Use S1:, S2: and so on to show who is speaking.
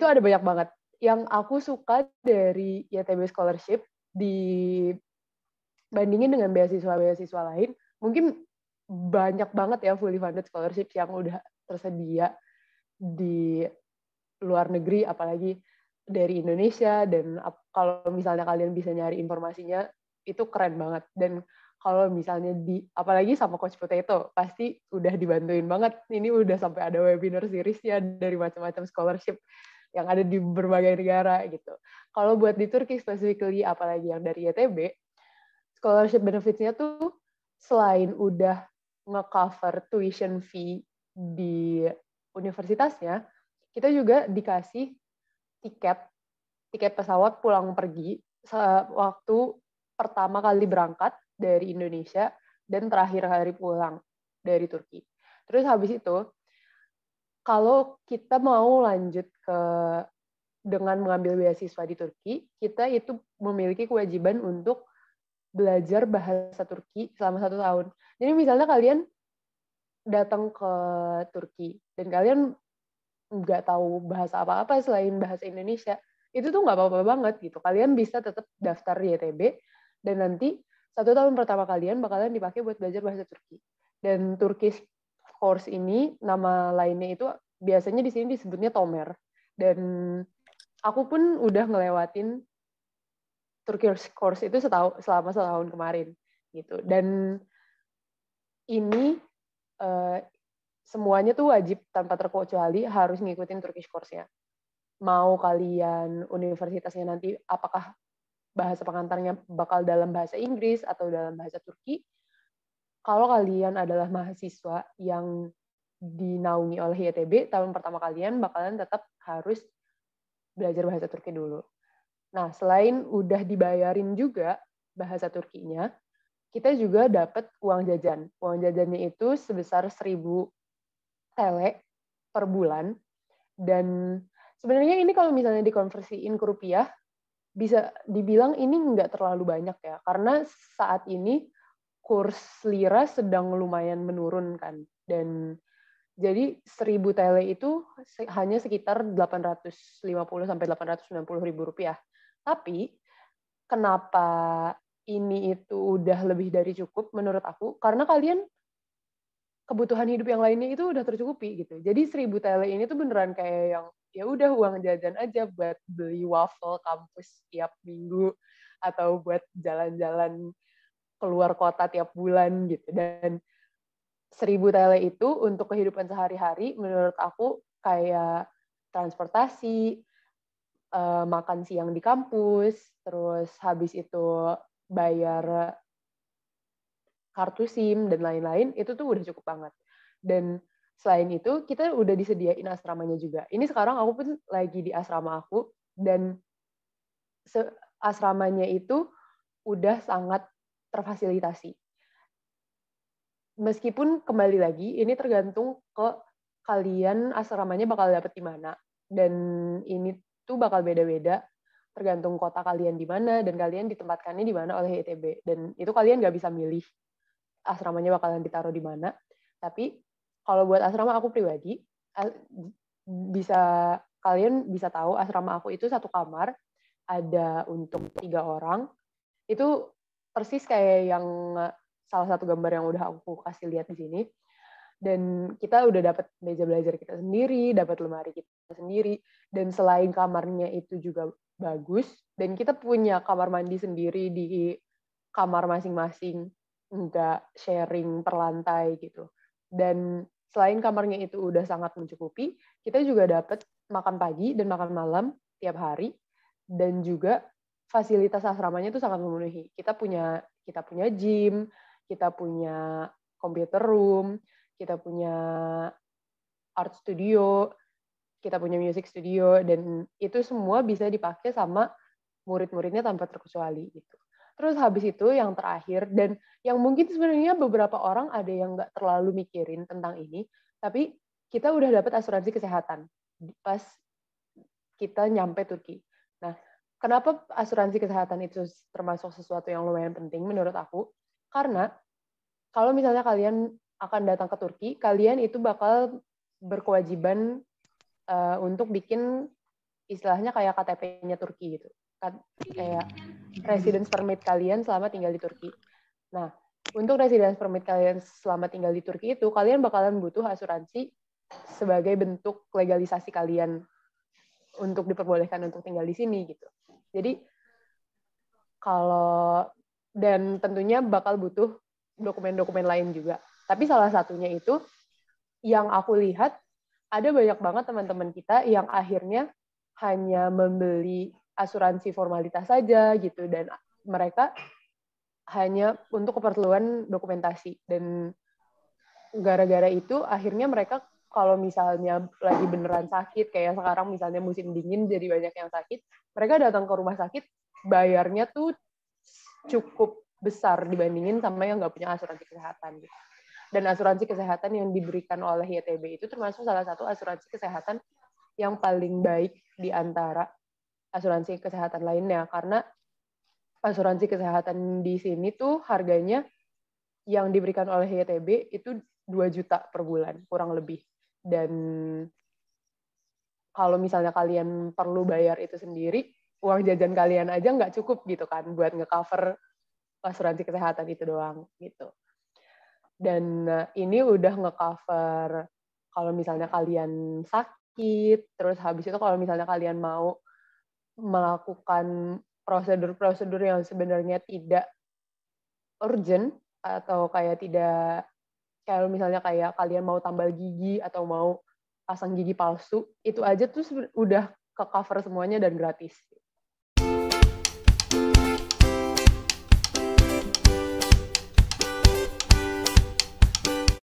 S1: itu ada banyak banget. Yang aku suka dari YTB Scholarship dibandingin dengan beasiswa-beasiswa lain, mungkin banyak banget ya fully funded scholarship yang udah tersedia di luar negeri, apalagi dari Indonesia. Dan kalau misalnya kalian bisa nyari informasinya, itu keren banget. Dan kalau misalnya di apalagi sama coach potato pasti udah dibantuin banget ini udah sampai ada webinar series ya dari macam-macam scholarship yang ada di berbagai negara gitu. Kalau buat di Turki specifically apalagi yang dari YTB, scholarship benefitsnya tuh selain udah ngecover tuition fee di universitasnya, kita juga dikasih tiket tiket pesawat pulang pergi waktu pertama kali berangkat dari Indonesia dan terakhir hari pulang dari Turki. Terus habis itu kalau kita mau lanjut ke dengan mengambil beasiswa di Turki, kita itu memiliki kewajiban untuk belajar bahasa Turki selama satu tahun. Jadi misalnya kalian datang ke Turki dan kalian nggak tahu bahasa apa-apa selain bahasa Indonesia, itu tuh nggak apa-apa banget gitu. Kalian bisa tetap daftar di YTB dan nanti satu tahun pertama kalian bakalan dipakai buat belajar bahasa Turki. Dan Turkish horse ini nama lainnya itu biasanya di sini disebutnya tomer dan aku pun udah ngelewatin Turkish course itu setau, selama setahun kemarin gitu dan ini uh, semuanya tuh wajib tanpa terkecuali harus ngikutin Turkish course-nya mau kalian universitasnya nanti apakah bahasa pengantarnya bakal dalam bahasa Inggris atau dalam bahasa Turki kalau kalian adalah mahasiswa yang dinaungi oleh YTB, tahun pertama kalian bakalan tetap harus belajar bahasa Turki dulu. Nah, selain udah dibayarin juga bahasa Turkinya, kita juga dapat uang jajan. Uang jajannya itu sebesar 1000 tele per bulan. Dan sebenarnya ini kalau misalnya dikonversiin ke rupiah, bisa dibilang ini nggak terlalu banyak ya. Karena saat ini kurs lira sedang lumayan menurun kan dan jadi 1000 tele itu hanya sekitar 850 sampai 890 ribu rupiah. Tapi kenapa ini itu udah lebih dari cukup menurut aku? Karena kalian kebutuhan hidup yang lainnya itu udah tercukupi gitu. Jadi 1000 tele ini tuh beneran kayak yang ya udah uang jajan aja buat beli waffle kampus tiap minggu atau buat jalan-jalan keluar kota tiap bulan gitu dan seribu tele itu untuk kehidupan sehari-hari menurut aku kayak transportasi uh, makan siang di kampus terus habis itu bayar kartu SIM dan lain-lain itu tuh udah cukup banget dan selain itu kita udah disediain asramanya juga ini sekarang aku pun lagi di asrama aku dan asramanya itu udah sangat terfasilitasi. Meskipun kembali lagi, ini tergantung ke kalian asramanya bakal dapet di mana. Dan ini tuh bakal beda-beda tergantung kota kalian di mana dan kalian ditempatkannya di mana oleh ITB. Dan itu kalian nggak bisa milih asramanya bakalan ditaruh di mana. Tapi kalau buat asrama aku pribadi, bisa kalian bisa tahu asrama aku itu satu kamar ada untuk tiga orang itu persis kayak yang eh, salah satu gambar yang udah aku kasih lihat di sini. Dan kita udah dapat meja belajar kita sendiri, dapat lemari kita sendiri, dan selain kamarnya itu juga bagus, dan kita punya kamar mandi sendiri di kamar masing-masing, nggak sharing per lantai gitu. Dan selain kamarnya itu udah sangat mencukupi, kita juga dapat makan pagi dan makan malam tiap hari, dan juga fasilitas asramanya itu sangat memenuhi. Kita punya kita punya gym, kita punya computer room, kita punya art studio, kita punya music studio dan itu semua bisa dipakai sama murid-muridnya tanpa terkecuali gitu. Terus habis itu yang terakhir dan yang mungkin sebenarnya beberapa orang ada yang nggak terlalu mikirin tentang ini, tapi kita udah dapat asuransi kesehatan pas kita nyampe Turki. Nah, Kenapa asuransi kesehatan itu termasuk sesuatu yang lumayan penting menurut aku? Karena kalau misalnya kalian akan datang ke Turki, kalian itu bakal berkewajiban uh, untuk bikin istilahnya kayak KTP-nya Turki gitu. Kayak residence permit kalian selama tinggal di Turki. Nah, untuk residence permit kalian selama tinggal di Turki itu, kalian bakalan butuh asuransi sebagai bentuk legalisasi kalian untuk diperbolehkan untuk tinggal di sini gitu. Jadi kalau dan tentunya bakal butuh dokumen-dokumen lain juga. Tapi salah satunya itu yang aku lihat ada banyak banget teman-teman kita yang akhirnya hanya membeli asuransi formalitas saja gitu dan mereka hanya untuk keperluan dokumentasi dan gara-gara itu akhirnya mereka kalau misalnya lagi beneran sakit kayak sekarang misalnya musim dingin jadi banyak yang sakit mereka datang ke rumah sakit bayarnya tuh cukup besar dibandingin sama yang nggak punya asuransi kesehatan gitu. dan asuransi kesehatan yang diberikan oleh YTB itu termasuk salah satu asuransi kesehatan yang paling baik di antara asuransi kesehatan lainnya karena asuransi kesehatan di sini tuh harganya yang diberikan oleh YTB itu 2 juta per bulan kurang lebih dan kalau misalnya kalian perlu bayar itu sendiri uang jajan kalian aja nggak cukup gitu kan buat ngecover asuransi kesehatan itu doang gitu dan eh, ini udah ngecover kalau misalnya kalian sakit terus habis itu kalau misalnya kalian mau melakukan prosedur-prosedur yang sebenarnya tidak urgent atau kayak tidak kalau misalnya kayak kalian mau tambal gigi atau mau pasang gigi palsu itu aja tuh udah ke cover semuanya dan gratis